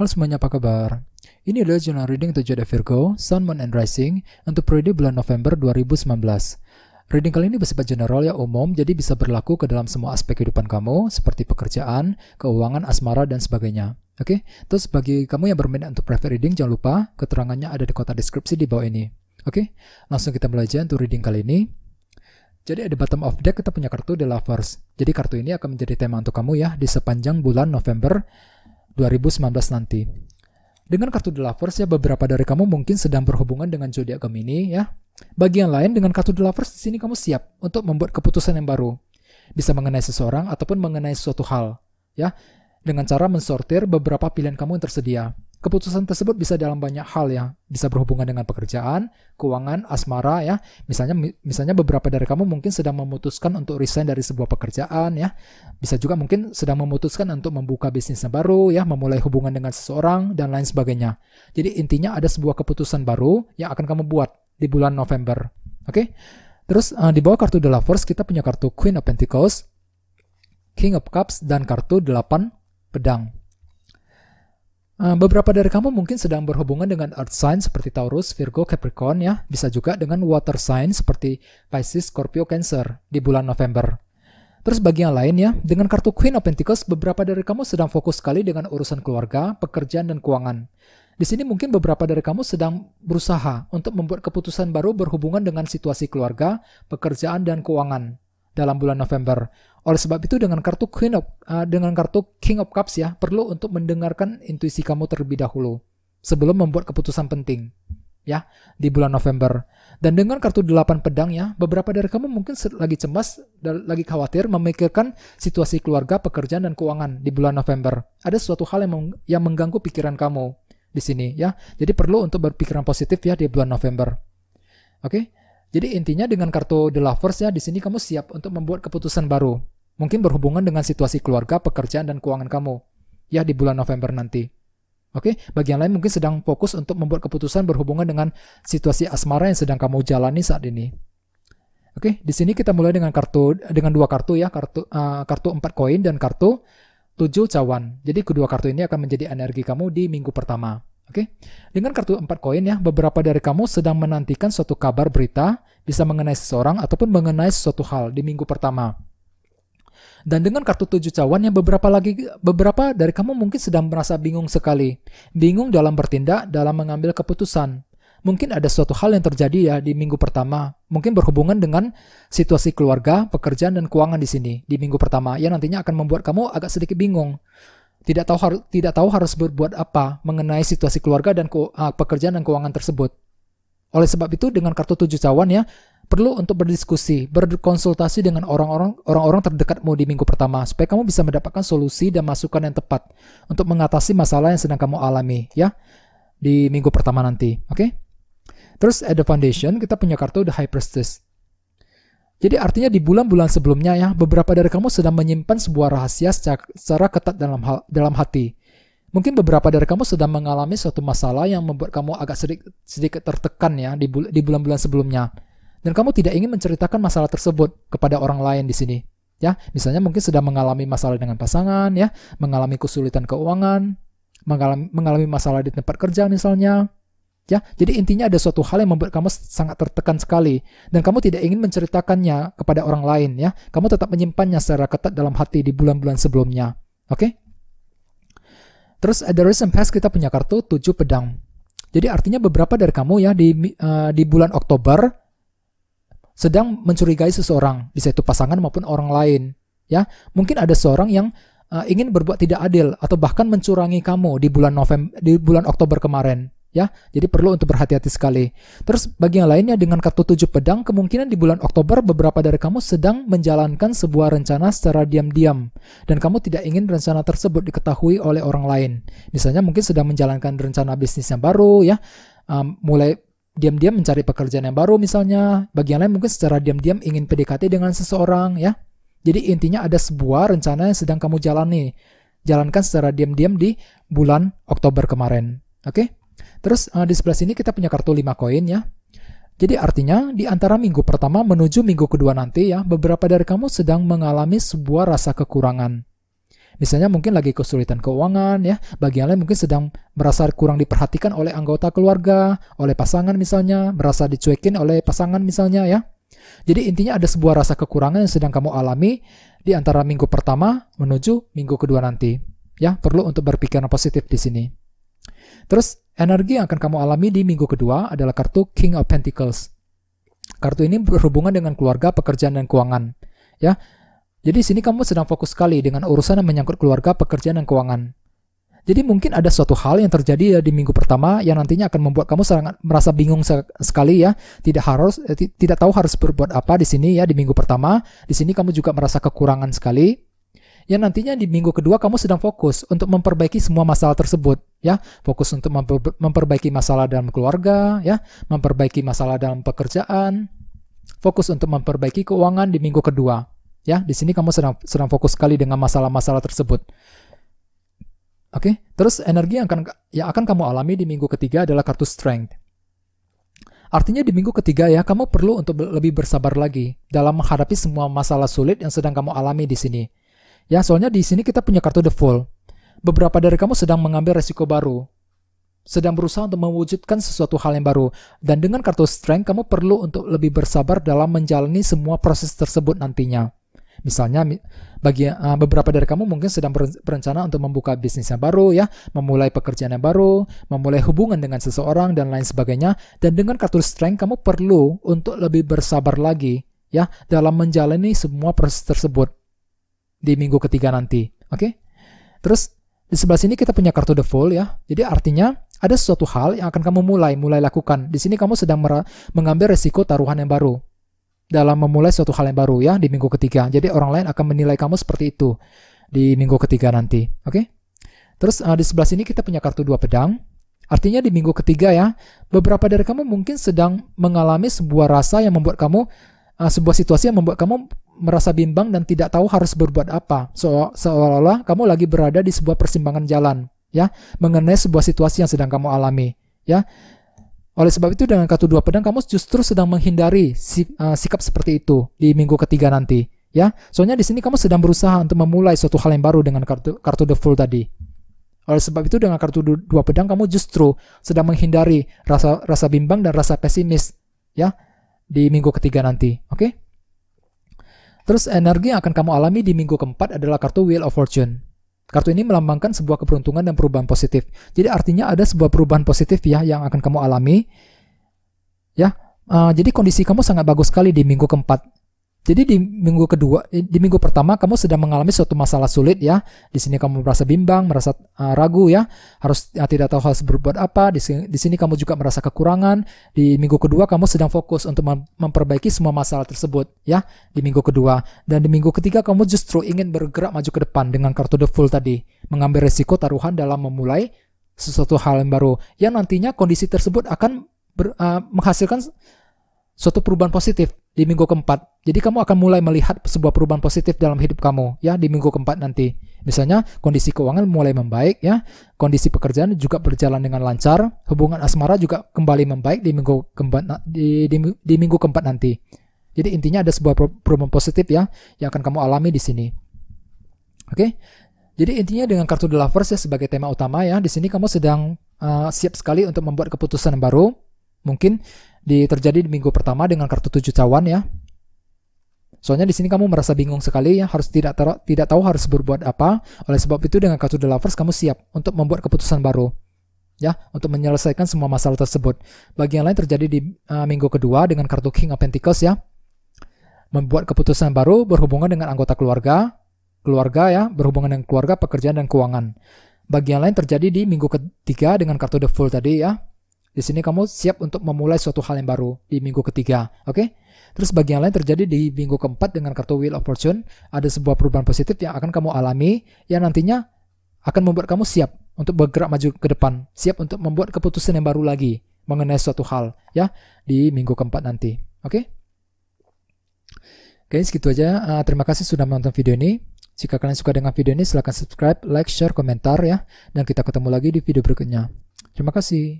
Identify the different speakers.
Speaker 1: Halo semuanya, apa kabar? Ini adalah jurnal reading untuk Jada Virgo, Sun, Moon, and Rising untuk periode bulan November 2019. Reading kali ini bersifat general ya umum, jadi bisa berlaku ke dalam semua aspek kehidupan kamu, seperti pekerjaan, keuangan, asmara, dan sebagainya. Oke, terus bagi kamu yang berminat untuk private reading, jangan lupa keterangannya ada di kotak deskripsi di bawah ini. Oke, langsung kita mulai aja untuk reading kali ini. Jadi ada bottom of deck kita punya kartu The Lovers. Jadi kartu ini akan menjadi tema untuk kamu ya di sepanjang bulan November 2019 nanti. Dengan kartu The Lovers ya beberapa dari kamu mungkin sedang berhubungan dengan zodiak Gemini ya. Bagi yang lain dengan kartu The Lovers di sini kamu siap untuk membuat keputusan yang baru. Bisa mengenai seseorang ataupun mengenai suatu hal ya dengan cara mensortir beberapa pilihan kamu yang tersedia. Keputusan tersebut bisa dalam banyak hal ya, bisa berhubungan dengan pekerjaan, keuangan, asmara ya. Misalnya misalnya beberapa dari kamu mungkin sedang memutuskan untuk resign dari sebuah pekerjaan ya. Bisa juga mungkin sedang memutuskan untuk membuka bisnis yang baru ya, memulai hubungan dengan seseorang dan lain sebagainya. Jadi intinya ada sebuah keputusan baru yang akan kamu buat di bulan November. Oke? Okay? Terus uh, di bawah kartu The Lovers kita punya kartu Queen of Pentacles, King of Cups dan kartu 8 pedang. Eh, beberapa dari kamu mungkin sedang berhubungan dengan earth sign seperti Taurus, Virgo, Capricorn ya. Bisa juga dengan water sign seperti Pisces, Scorpio, Cancer di bulan November. Terus bagi yang lain ya, dengan kartu Queen of Pentacles, beberapa dari kamu sedang fokus sekali dengan urusan keluarga, pekerjaan, dan keuangan. Di sini mungkin beberapa dari kamu sedang berusaha untuk membuat keputusan baru berhubungan dengan situasi keluarga, pekerjaan, dan keuangan dalam bulan November. Oleh sebab itu dengan kartu Queen of, uh, dengan kartu King of Cups ya, perlu untuk mendengarkan intuisi kamu terlebih dahulu sebelum membuat keputusan penting ya di bulan November. Dan dengan kartu 8 pedang ya, beberapa dari kamu mungkin lagi cemas dan lagi khawatir memikirkan situasi keluarga, pekerjaan dan keuangan di bulan November. Ada suatu hal yang meng yang mengganggu pikiran kamu di sini ya. Jadi perlu untuk berpikiran positif ya di bulan November. Oke. Okay? Jadi intinya dengan kartu The Lovers ya, di sini kamu siap untuk membuat keputusan baru. Mungkin berhubungan dengan situasi keluarga, pekerjaan, dan keuangan kamu. Ya, di bulan November nanti. Oke, bagian lain mungkin sedang fokus untuk membuat keputusan berhubungan dengan situasi asmara yang sedang kamu jalani saat ini. Oke, di sini kita mulai dengan kartu dengan dua kartu ya, kartu uh, kartu 4 koin dan kartu 7 cawan. Jadi kedua kartu ini akan menjadi energi kamu di minggu pertama. Oke, okay? dengan kartu empat koin ya, beberapa dari kamu sedang menantikan suatu kabar berita, bisa mengenai seseorang ataupun mengenai suatu hal di minggu pertama. Dan dengan kartu tujuh cawan yang beberapa lagi beberapa dari kamu mungkin sedang merasa bingung sekali, bingung dalam bertindak, dalam mengambil keputusan. Mungkin ada suatu hal yang terjadi ya di minggu pertama, mungkin berhubungan dengan situasi keluarga, pekerjaan dan keuangan di sini di minggu pertama. yang nantinya akan membuat kamu agak sedikit bingung tidak tahu harus tidak tahu harus berbuat apa mengenai situasi keluarga dan ah, pekerjaan dan keuangan tersebut. Oleh sebab itu dengan kartu tujuh cawan ya perlu untuk berdiskusi, berkonsultasi dengan orang-orang orang-orang terdekatmu di minggu pertama supaya kamu bisa mendapatkan solusi dan masukan yang tepat untuk mengatasi masalah yang sedang kamu alami ya di minggu pertama nanti, oke? Okay? Terus at the foundation kita punya kartu the high priestess. Jadi artinya di bulan-bulan sebelumnya ya, beberapa dari kamu sedang menyimpan sebuah rahasia secara, ketat dalam hal, dalam hati. Mungkin beberapa dari kamu sedang mengalami suatu masalah yang membuat kamu agak sedikit, sedikit tertekan ya di, di bulan-bulan sebelumnya. Dan kamu tidak ingin menceritakan masalah tersebut kepada orang lain di sini. Ya, misalnya mungkin sedang mengalami masalah dengan pasangan ya, mengalami kesulitan keuangan, mengalami, mengalami masalah di tempat kerja misalnya, Ya, jadi intinya ada suatu hal yang membuat kamu sangat tertekan sekali dan kamu tidak ingin menceritakannya kepada orang lain ya. Kamu tetap menyimpannya secara ketat dalam hati di bulan-bulan sebelumnya. Oke? Okay? Terus ada eh, recent past kita punya kartu 7 pedang. Jadi artinya beberapa dari kamu ya di uh, di bulan Oktober sedang mencurigai seseorang, bisa itu pasangan maupun orang lain, ya. Mungkin ada seorang yang uh, ingin berbuat tidak adil atau bahkan mencurangi kamu di bulan November di bulan Oktober kemarin ya. Jadi perlu untuk berhati-hati sekali. Terus bagi yang lainnya dengan kartu tujuh pedang, kemungkinan di bulan Oktober beberapa dari kamu sedang menjalankan sebuah rencana secara diam-diam dan kamu tidak ingin rencana tersebut diketahui oleh orang lain. Misalnya mungkin sedang menjalankan rencana bisnis yang baru ya, um, mulai diam-diam mencari pekerjaan yang baru misalnya. Bagi yang lain mungkin secara diam-diam ingin PDKT dengan seseorang ya. Jadi intinya ada sebuah rencana yang sedang kamu jalani. Jalankan secara diam-diam di bulan Oktober kemarin. Oke? Okay? Terus uh, di sebelah sini kita punya kartu 5 koin ya. Jadi artinya di antara minggu pertama menuju minggu kedua nanti ya, beberapa dari kamu sedang mengalami sebuah rasa kekurangan. Misalnya mungkin lagi kesulitan keuangan ya, bagian lain mungkin sedang merasa kurang diperhatikan oleh anggota keluarga, oleh pasangan misalnya, merasa dicuekin oleh pasangan misalnya ya. Jadi intinya ada sebuah rasa kekurangan yang sedang kamu alami di antara minggu pertama menuju minggu kedua nanti. Ya, perlu untuk berpikiran positif di sini. Terus energi yang akan kamu alami di minggu kedua adalah kartu King of Pentacles. Kartu ini berhubungan dengan keluarga, pekerjaan dan keuangan, ya. Jadi sini kamu sedang fokus sekali dengan urusan yang menyangkut keluarga, pekerjaan dan keuangan. Jadi mungkin ada suatu hal yang terjadi ya di minggu pertama yang nantinya akan membuat kamu sangat merasa bingung sekali ya, tidak harus eh, tidak tahu harus berbuat apa di sini ya di minggu pertama. Di sini kamu juga merasa kekurangan sekali yang nantinya di minggu kedua kamu sedang fokus untuk memperbaiki semua masalah tersebut ya fokus untuk memperbaiki masalah dalam keluarga ya memperbaiki masalah dalam pekerjaan fokus untuk memperbaiki keuangan di minggu kedua ya di sini kamu sedang sedang fokus sekali dengan masalah-masalah tersebut oke okay? terus energi yang akan yang akan kamu alami di minggu ketiga adalah kartu strength Artinya di minggu ketiga ya, kamu perlu untuk lebih bersabar lagi dalam menghadapi semua masalah sulit yang sedang kamu alami di sini. Ya, soalnya di sini kita punya kartu default. Beberapa dari kamu sedang mengambil resiko baru, sedang berusaha untuk mewujudkan sesuatu hal yang baru. Dan dengan kartu strength, kamu perlu untuk lebih bersabar dalam menjalani semua proses tersebut nantinya. Misalnya, bagi uh, beberapa dari kamu mungkin sedang berencana untuk membuka bisnis yang baru, ya, memulai pekerjaan yang baru, memulai hubungan dengan seseorang, dan lain sebagainya. Dan dengan kartu strength, kamu perlu untuk lebih bersabar lagi, ya, dalam menjalani semua proses tersebut di minggu ketiga nanti. Oke? Okay? Terus di sebelah sini kita punya kartu default ya. Jadi artinya ada sesuatu hal yang akan kamu mulai, mulai lakukan. Di sini kamu sedang mengambil resiko taruhan yang baru dalam memulai suatu hal yang baru ya di minggu ketiga. Jadi orang lain akan menilai kamu seperti itu di minggu ketiga nanti. Oke? Okay? Terus uh, di sebelah sini kita punya kartu dua pedang. Artinya di minggu ketiga ya, beberapa dari kamu mungkin sedang mengalami sebuah rasa yang membuat kamu uh, sebuah situasi yang membuat kamu merasa bimbang dan tidak tahu harus berbuat apa. So, seolah-olah kamu lagi berada di sebuah persimpangan jalan, ya, mengenai sebuah situasi yang sedang kamu alami, ya. Oleh sebab itu dengan kartu dua pedang kamu justru sedang menghindari si, uh, sikap seperti itu di minggu ketiga nanti, ya. Soalnya di sini kamu sedang berusaha untuk memulai suatu hal yang baru dengan kartu kartu the full tadi. Oleh sebab itu dengan kartu dua pedang kamu justru sedang menghindari rasa rasa bimbang dan rasa pesimis, ya, di minggu ketiga nanti, oke? Okay? Terus energi yang akan kamu alami di minggu keempat adalah kartu Wheel of Fortune. Kartu ini melambangkan sebuah keberuntungan dan perubahan positif. Jadi artinya ada sebuah perubahan positif ya yang akan kamu alami. Ya, uh, jadi kondisi kamu sangat bagus sekali di minggu keempat. Jadi di minggu kedua, di minggu pertama kamu sedang mengalami suatu masalah sulit ya. Di sini kamu merasa bimbang, merasa uh, ragu ya, harus uh, tidak tahu harus berbuat apa. Di sini, di sini kamu juga merasa kekurangan. Di minggu kedua kamu sedang fokus untuk memperbaiki semua masalah tersebut ya. Di minggu kedua dan di minggu ketiga kamu justru ingin bergerak maju ke depan dengan kartu the full tadi, mengambil resiko taruhan dalam memulai sesuatu hal yang baru. Yang nantinya kondisi tersebut akan ber, uh, menghasilkan suatu perubahan positif di minggu keempat. Jadi kamu akan mulai melihat sebuah perubahan positif dalam hidup kamu ya di minggu keempat nanti. Misalnya kondisi keuangan mulai membaik ya, kondisi pekerjaan juga berjalan dengan lancar, hubungan asmara juga kembali membaik di minggu keempat di, di, di minggu keempat nanti. Jadi intinya ada sebuah perubahan positif ya yang akan kamu alami di sini. Oke. Jadi intinya dengan kartu The Lovers ya sebagai tema utama ya, di sini kamu sedang uh, siap sekali untuk membuat keputusan yang baru. Mungkin di terjadi di minggu pertama dengan kartu tujuh cawan ya. Soalnya di sini kamu merasa bingung sekali ya, harus tidak taro, tidak tahu harus berbuat apa. Oleh sebab itu dengan kartu The Lovers kamu siap untuk membuat keputusan baru. Ya, untuk menyelesaikan semua masalah tersebut. Bagian lain terjadi di uh, minggu kedua dengan kartu King of Pentacles ya. Membuat keputusan baru berhubungan dengan anggota keluarga, keluarga ya, berhubungan dengan keluarga, pekerjaan dan keuangan. Bagian lain terjadi di minggu ketiga dengan kartu The Fool tadi ya, di sini kamu siap untuk memulai suatu hal yang baru di minggu ketiga, oke? Okay? Terus bagian lain terjadi di minggu keempat dengan kartu Wheel of Fortune, ada sebuah perubahan positif yang akan kamu alami yang nantinya akan membuat kamu siap untuk bergerak maju ke depan, siap untuk membuat keputusan yang baru lagi mengenai suatu hal ya di minggu keempat nanti. Oke? Okay? Oke, okay, segitu aja. Uh, terima kasih sudah menonton video ini. Jika kalian suka dengan video ini, silahkan subscribe, like, share, komentar ya. Dan kita ketemu lagi di video berikutnya. Terima kasih.